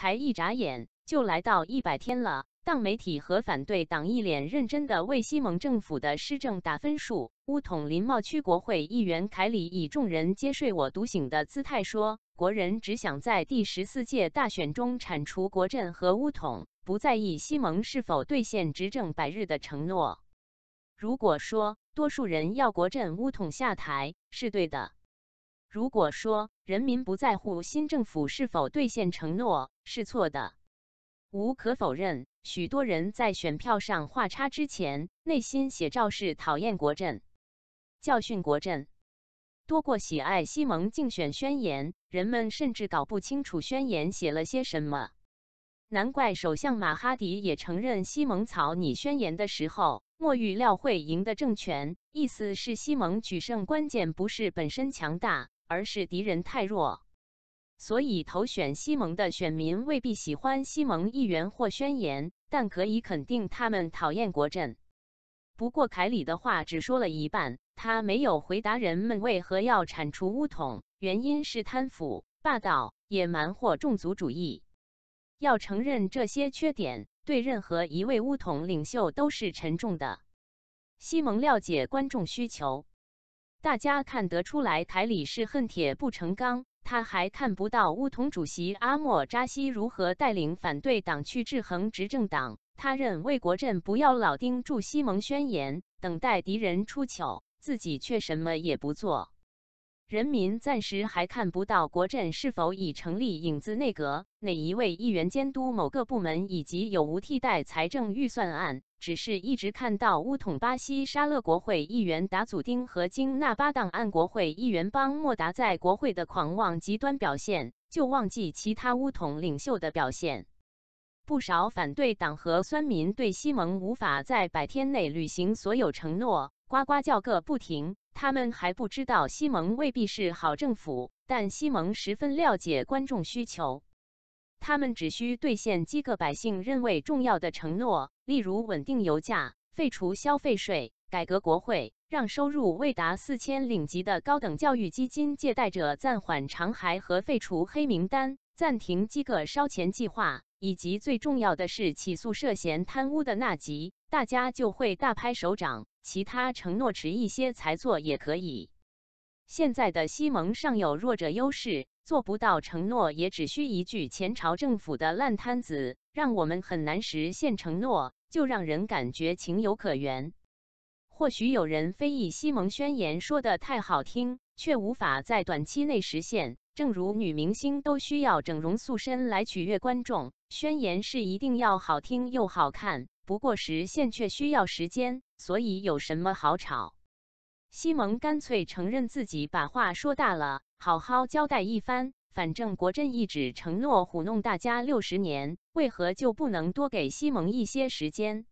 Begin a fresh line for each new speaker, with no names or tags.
才一眨眼，就来到一百天了。当媒体和反对党一脸认真的为西蒙政府的施政打分数，乌统林茂区国会议员凯里以“众人皆睡，我独醒”的姿态说：“国人只想在第十四届大选中铲除国阵和乌统，不在意西蒙是否兑现执政百日的承诺。如果说多数人要国阵、乌统下台是对的。”如果说人民不在乎新政府是否兑现承诺是错的，无可否认，许多人在选票上画叉之前，内心写照是讨厌国阵，教训国阵多过喜爱西蒙竞选宣言。人们甚至搞不清楚宣言写了些什么。难怪首相马哈迪也承认，西蒙草拟宣言的时候，莫预料会赢的政权，意思是西蒙取胜关键不是本身强大。而是敌人太弱，所以投选西蒙的选民未必喜欢西蒙议员或宣言，但可以肯定他们讨厌国阵。不过凯里的话只说了一半，他没有回答人们为何要铲除乌统，原因是贪腐、霸道、野蛮或种族主义。要承认这些缺点，对任何一位乌统领袖都是沉重的。西蒙了解观众需求。大家看得出来，台里是恨铁不成钢。他还看不到乌通主席阿莫扎西如何带领反对党去制衡执政党。他认魏国震不要老盯住《西蒙宣言》，等待敌人出糗，自己却什么也不做。人民暂时还看不到国震是否已成立影子内阁，哪一位议员监督某个部门，以及有无替代财政预算案。只是一直看到乌统巴西沙勒国会议员达祖丁和金纳巴档案国会议员邦莫达在国会的狂妄极端表现，就忘记其他乌统领袖的表现。不少反对党和酸民对西蒙无法在百天内履行所有承诺，呱呱叫个不停。他们还不知道西蒙未必是好政府，但西蒙十分了解观众需求。他们只需兑现几个百姓认为重要的承诺，例如稳定油价、废除消费税、改革国会、让收入未达四千领级的高等教育基金借贷者暂缓偿还和废除黑名单、暂停基个烧钱计划，以及最重要的是起诉涉嫌贪污的纳吉，大家就会大拍手掌。其他承诺迟一些才做也可以。现在的西蒙尚有弱者优势。做不到承诺也只需一句前朝政府的烂摊子，让我们很难实现承诺，就让人感觉情有可原。或许有人非议西蒙宣言说的太好听，却无法在短期内实现。正如女明星都需要整容塑身来取悦观众，宣言是一定要好听又好看，不过实现却需要时间，所以有什么好吵？西蒙干脆承认自己把话说大了，好好交代一番。反正国振一纸承诺糊弄大家六十年，为何就不能多给西蒙一些时间？